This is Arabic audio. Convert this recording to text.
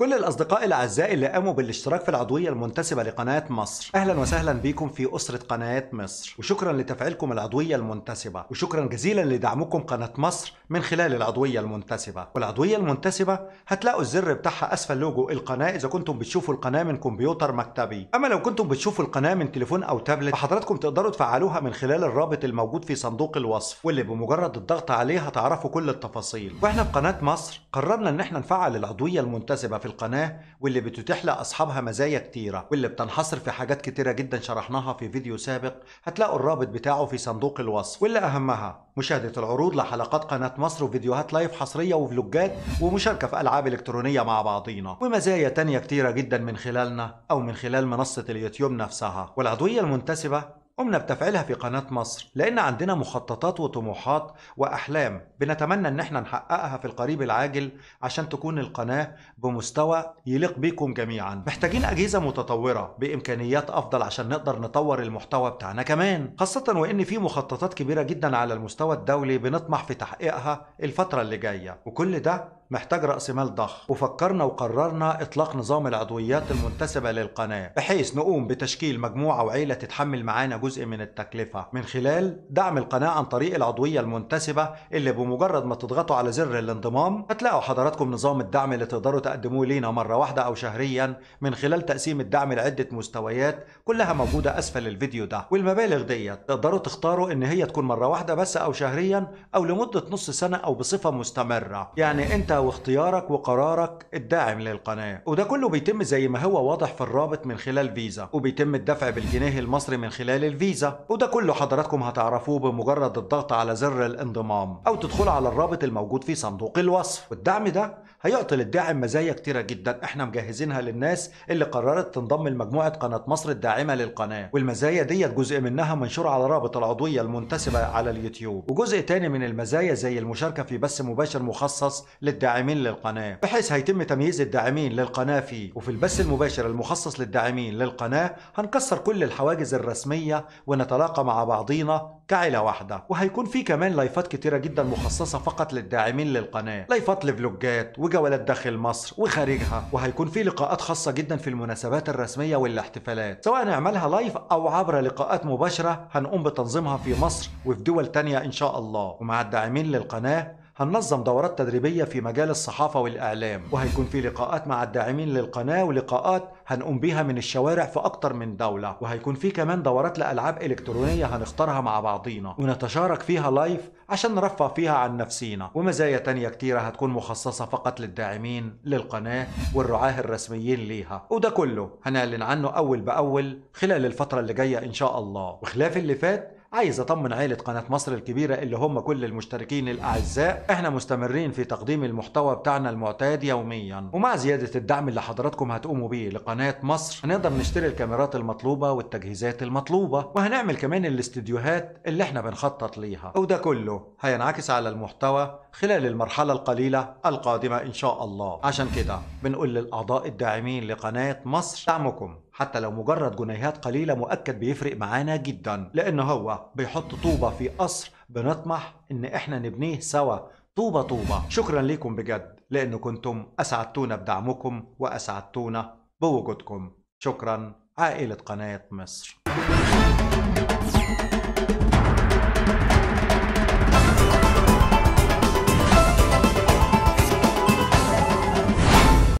كل الأصدقاء الأعزاء اللي قاموا بالاشتراك في العضوية المنتسبة لقناة مصر أهلا وسهلا بكم في أسرة قناة مصر وشكرا لتفعيلكم العضوية المنتسبة وشكرا جزيلا لدعمكم قناة مصر من خلال العضوية المنتسبة والعضوية المنتسبة هتلاقوا الزر بتاعها أسفل لوجو القناة إذا كنتم بتشوفوا القناة من كمبيوتر مكتبي أما لو كنتم بتشوفوا القناة من تليفون أو تابلت فحضراتكم تقدروا تفعلوها من خلال الرابط الموجود في صندوق الوصف واللي بمجرد الضغط عليه هتعرفوا كل التفاصيل واحنا في قناة مصر قررنا ان احنا نفعل العضوية المنتسبة في القناة واللي بتتيح لأصحابها مزايا كتيرة واللي بتنحصر في حاجات كتيرة جدا شرحناها في فيديو سابق هتلاقوا الرابط بتاعه في صندوق الوصف واللي أهمها مشاهدة العروض لحلقات قناة مصر وفيديوهات لايف حصرية وفلوجات ومشاركة في ألعاب إلكترونية مع بعضينا ومزايا تانية كتيرة جدا من خلالنا أو من خلال منصة اليوتيوب نفسها والعضوية المنتسبة قمنا بتفعيلها في قناة مصر لأن عندنا مخططات وطموحات وأحلام بنتمنى إن احنا نحققها في القريب العاجل عشان تكون القناة بمستوى يليق بيكم جميعا محتاجين أجهزة متطورة بإمكانيات أفضل عشان نقدر نطور المحتوى بتاعنا كمان خاصة وإن في مخططات كبيرة جدا على المستوى الدولي بنطمح في تحقيقها الفترة اللي جاية وكل ده محتاج رأس مال ضخم وفكرنا وقررنا إطلاق نظام العضويات المنتسبة للقناة بحيث نقوم بتشكيل مجموعة وعيلة تتحمل معانا جزء من التكلفة من خلال دعم القناة عن طريق العضوية المنتسبة اللي بمجرد ما تضغطوا على زر الانضمام هتلاقوا حضراتكم نظام الدعم اللي تقدروا تقدموه لينا مرة واحدة أو شهريا من خلال تقسيم الدعم لعدة مستويات كلها موجودة أسفل الفيديو ده والمبالغ ديت تقدروا تختاروا إن هي تكون مرة واحدة بس أو شهريا أو لمدة نص سنة أو بصفة مستمرة يعني أنت واختيارك وقرارك الداعم للقناة وده كله بيتم زي ما هو واضح في الرابط من خلال فيزا وبيتم الدفع بالجنيه المصري من خلال الفيزا وده كله حضراتكم هتعرفوه بمجرد الضغط على زر الانضمام أو تدخل على الرابط الموجود في صندوق الوصف والدعم ده هيعطي للداعم مزايا كتيرة جدا احنا مجهزينها للناس اللي قررت تنضم لمجموعة قناة مصر الداعمة للقناة والمزايا ديت جزء منها منشور على رابط العضوية المنتسبة على اليوتيوب وجزء تاني من المزايا زي المشاركة في بث مباشر مخصص للداعم الداعمين للقناة بحيث هيتم تمييز الداعمين للقناة فيه وفي البث المباشر المخصص للداعمين للقناة هنكسر كل الحواجز الرسمية ونتلاقى مع بعضينا كعيلة واحدة وهيكون في كمان لايفات كتيرة جدا مخصصة فقط للداعمين للقناة لايفات لفلوجات وجولات داخل مصر وخارجها وهيكون في لقاءات خاصة جدا في المناسبات الرسمية والاحتفالات سواء نعملها لايف أو عبر لقاءات مباشرة هنقوم بتنظيمها في مصر وفي دول تانية إن شاء الله ومع الداعمين للقناة هننظم دورات تدريبية في مجال الصحافة والإعلام وهيكون في لقاءات مع الداعمين للقناة ولقاءات هنقوم بيها من الشوارع في أكتر من دولة وهيكون في كمان دورات لألعاب إلكترونية هنختارها مع بعضينا ونتشارك فيها لايف عشان نرفه فيها عن نفسينا ومزايا تانية كتيرة هتكون مخصصة فقط للداعمين للقناة والرعاه الرسميين ليها وده كله هنعلن عنه أول بأول خلال الفترة اللي جاية إن شاء الله وخلاف اللي فات عايز اطمن عيلة قناة مصر الكبيرة اللي هم كل المشتركين الاعزاء احنا مستمرين في تقديم المحتوى بتاعنا المعتاد يوميا ومع زيادة الدعم اللي حضراتكم هتقوموا بيه لقناة مصر هنقدر نشتري الكاميرات المطلوبة والتجهيزات المطلوبة وهنعمل كمان الاستديوهات اللي احنا بنخطط ليها وده كله هينعكس على المحتوى خلال المرحلة القليلة القادمة ان شاء الله عشان كده بنقول للاعضاء الداعمين لقناة مصر دعمكم حتى لو مجرد جنيهات قليلة مؤكد بيفرق معانا جدا لأن هو بيحط طوبة في قصر بنطمح إن إحنا نبنيه سوا طوبة طوبة شكرا لكم بجد لأن كنتم أسعدتونا بدعمكم وأسعدتونا بوجودكم شكرا عائلة قناة مصر